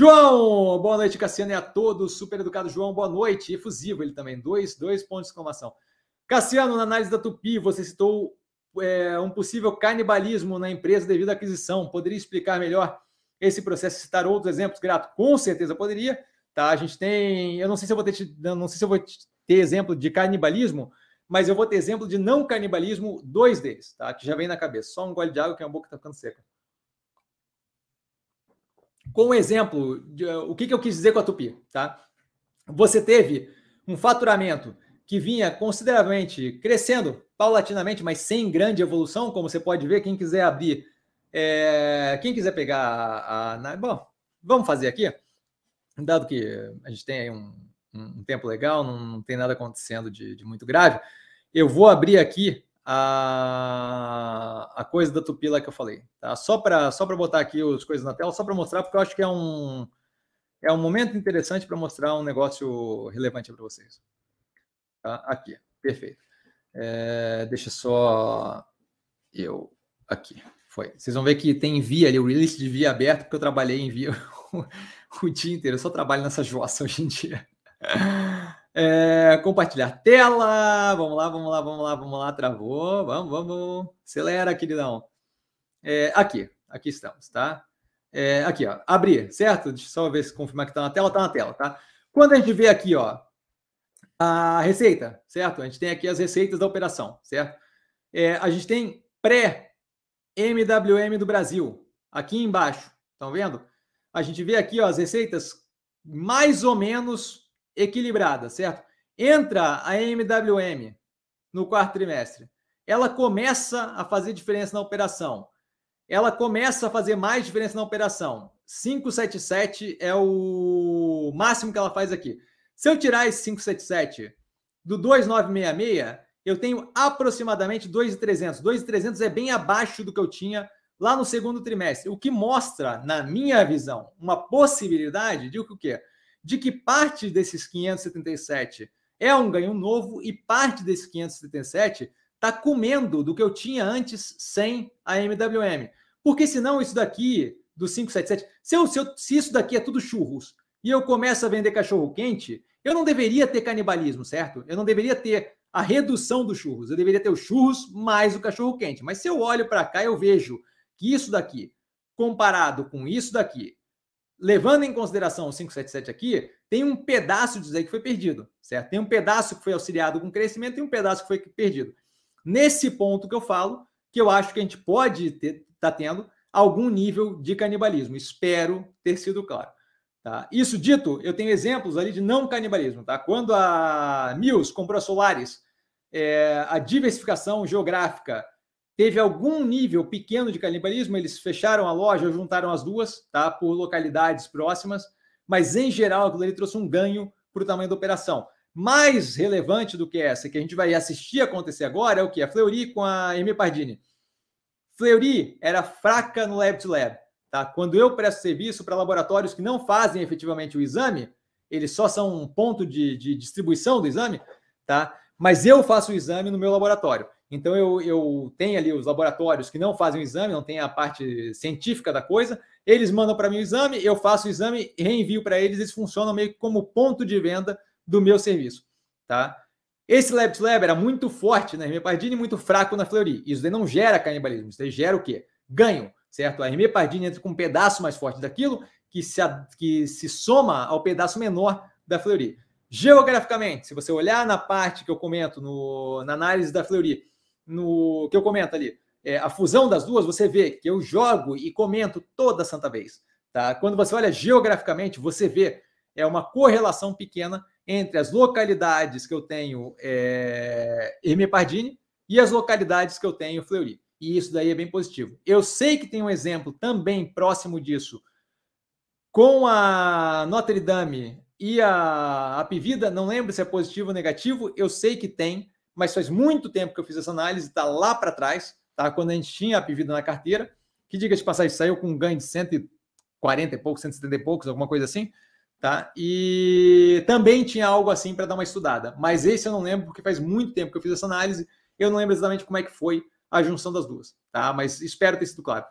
João, boa noite, Cassiano, e a todos. Super educado, João, boa noite. Efusivo ele também, dois, dois pontos de exclamação. Cassiano, na análise da Tupi, você citou é, um possível canibalismo na empresa devido à aquisição. Poderia explicar melhor esse processo, citar outros exemplos, Grato? Com certeza poderia. Tá, a gente tem. Eu não sei se eu vou ter, não sei se eu vou ter exemplo de canibalismo, mas eu vou ter exemplo de não canibalismo, dois deles, tá? Que já vem na cabeça. Só um gole de água que a boca está ficando seca com o um exemplo, de, eh, o que, que eu quis dizer com a Tupi, tá? Você teve um faturamento que vinha consideravelmente crescendo paulatinamente, mas sem grande evolução, como você pode ver, quem quiser abrir, é, quem quiser pegar a, a, Bom, vamos fazer aqui, dado que a gente tem aí um, um tempo legal, não, não tem nada acontecendo de, de muito grave, eu vou abrir aqui a, a coisa da tupila que eu falei. Tá? Só para só botar aqui as coisas na tela, só para mostrar, porque eu acho que é um, é um momento interessante para mostrar um negócio relevante para vocês. Tá? Aqui, perfeito. É, deixa só eu aqui. Foi. Vocês vão ver que tem via ali, o release de via aberto, porque eu trabalhei em via o, o dia inteiro. Eu só trabalho nessa jossa hoje em dia. É, compartilhar tela. Vamos lá, vamos lá, vamos lá, vamos lá. Travou. Vamos, vamos. Acelera, queridão. É, aqui, aqui estamos, tá? É, aqui, ó. Abrir, certo? Deixa eu só ver se confirmar que está na tela. Está na tela, tá? Quando a gente vê aqui, ó, a receita, certo? A gente tem aqui as receitas da operação, certo? É, a gente tem pré-MWM do Brasil, aqui embaixo. Estão vendo? A gente vê aqui ó, as receitas mais ou menos equilibrada, certo? Entra a MWM no quarto trimestre. Ela começa a fazer diferença na operação. Ela começa a fazer mais diferença na operação. 577 é o máximo que ela faz aqui. Se eu tirar esse 577 do 2966, eu tenho aproximadamente 2,300. 2,300 é bem abaixo do que eu tinha lá no segundo trimestre, o que mostra, na minha visão, uma possibilidade de o quê? de que parte desses 577 é um ganho novo e parte desses 577 está comendo do que eu tinha antes sem a MWM. Porque senão isso daqui, do 577, se, eu, se, eu, se isso daqui é tudo churros e eu começo a vender cachorro quente, eu não deveria ter canibalismo, certo? Eu não deveria ter a redução dos churros. Eu deveria ter os churros mais o cachorro quente. Mas se eu olho para cá, eu vejo que isso daqui, comparado com isso daqui, levando em consideração o 577 aqui, tem um pedaço disso aí que foi perdido, certo? Tem um pedaço que foi auxiliado com crescimento e um pedaço que foi perdido. Nesse ponto que eu falo, que eu acho que a gente pode estar tá tendo algum nível de canibalismo. Espero ter sido claro. Tá? Isso dito, eu tenho exemplos ali de não canibalismo. Tá? Quando a Mills comprou a Solaris, é, a diversificação geográfica teve algum nível pequeno de canibalismo, eles fecharam a loja, juntaram as duas, tá? Por localidades próximas, mas em geral aquilo ali trouxe um ganho para o tamanho da operação. Mais relevante do que essa, que a gente vai assistir acontecer agora, é o que? A Fleury com a Emi Pardini. Fleury era fraca no lab to lab, tá? Quando eu presto serviço para laboratórios que não fazem efetivamente o exame, eles só são um ponto de, de distribuição do exame, tá? Mas eu faço o exame no meu laboratório. Então, eu, eu tenho ali os laboratórios que não fazem o exame, não tem a parte científica da coisa, eles mandam para mim o exame, eu faço o exame, reenvio para eles, eles funcionam meio que como ponto de venda do meu serviço, tá? Esse Lab to Lab era muito forte na né? Hermé Pardini muito fraco na Fleury. Isso daí não gera canibalismo, isso daí gera o quê? Ganho, certo? A Hermé Pardini entra com um pedaço mais forte daquilo que se, que se soma ao pedaço menor da Fleury. Geograficamente, se você olhar na parte que eu comento no, na análise da Fleury, no que eu comento ali, é, a fusão das duas, você vê que eu jogo e comento toda santa vez. Tá? Quando você olha geograficamente, você vê é uma correlação pequena entre as localidades que eu tenho é, Hermé Pardini e as localidades que eu tenho Fleury. E isso daí é bem positivo. Eu sei que tem um exemplo também próximo disso com a Notre Dame e a, a Pivida, não lembro se é positivo ou negativo, eu sei que tem, mas faz muito tempo que eu fiz essa análise, está lá para trás, tá? quando a gente tinha a Pivida na carteira, que diga de passagem, saiu com um ganho de 140 e poucos, 170 e poucos, alguma coisa assim, tá? E também tinha algo assim para dar uma estudada, mas esse eu não lembro porque faz muito tempo que eu fiz essa análise, eu não lembro exatamente como é que foi a junção das duas, tá? Mas espero ter sido claro.